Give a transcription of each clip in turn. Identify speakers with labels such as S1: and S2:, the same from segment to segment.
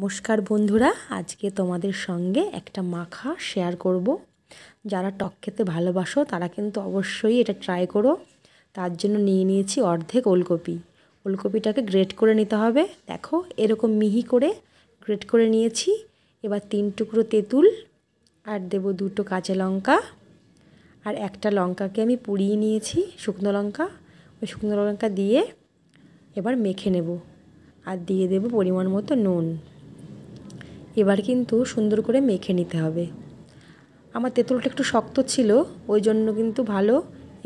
S1: নমস্কার বন্ধুরা আজকে তোমাদের সঙ্গে একটা মাখা শেয়ার করব যারা টক খেতে ভালোবাসো তারা কিন্তু অবশ্যই এটা ট্রাই করো তার জন্য নিয়ে নিয়েছি অর্ধেক ওলকপি ওলকপিটাকে গ্রেট করে নিতে হবে দেখো এরকম মিহি করে গ্রেট করে নিয়েছি এবার তিন টুকরো তেঁতুল আর দেব দুটো কাঁচা লঙ্কা আর একটা লঙ্কাকে আমি পুড়িয়ে নিয়েছি শুকনো লঙ্কা ওই শুকনো লঙ্কা দিয়ে এবার মেখে নেব আর দিয়ে দেব পরিমাণ মতো নুন এবার কিন্তু সুন্দর করে মেখে নিতে হবে আমার তেঁতুলটা একটু শক্ত ছিল ওই জন্য কিন্তু ভালো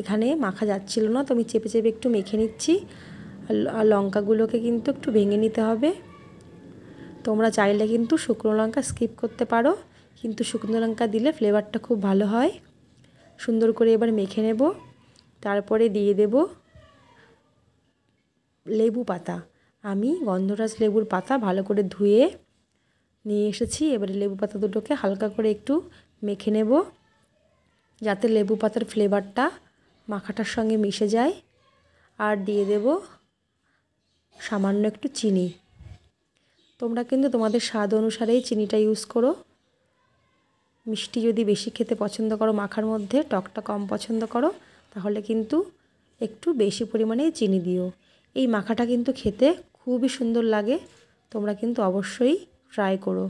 S1: এখানে মাখা যাচ্ছিল না তো আমি চেপে চেপে একটু মেখে নিচ্ছি আর লঙ্কাগুলোকে কিন্তু একটু ভেঙে নিতে হবে তোমরা চাইলে কিন্তু শুকনো লঙ্কা স্কিপ করতে পারো কিন্তু শুকনো লঙ্কা দিলে ফ্লেভারটা খুব ভালো হয় সুন্দর করে এবার মেখে নেব তারপরে দিয়ে দেব লেবু পাতা আমি গন্ধরাজ লেবুর পাতা ভালো করে ধুয়ে নিয়ে এসেছি এবারে লেবু পাতা দুটোকে হালকা করে একটু মেখে নেব যাতে লেবু পাতার ফ্লেভারটা মাখাটার সঙ্গে মিশে যায় আর দিয়ে দেব সামান্য একটু চিনি তোমরা কিন্তু তোমাদের স্বাদ অনুসারেই চিনিটা ইউজ করো মিষ্টি যদি বেশি খেতে পছন্দ করো মাখার মধ্যে টকটা কম পছন্দ করো তাহলে কিন্তু একটু বেশি পরিমাণে চিনি দিও এই মাখাটা কিন্তু খেতে খুবই সুন্দর লাগে তোমরা কিন্তু অবশ্যই ট্রাই করো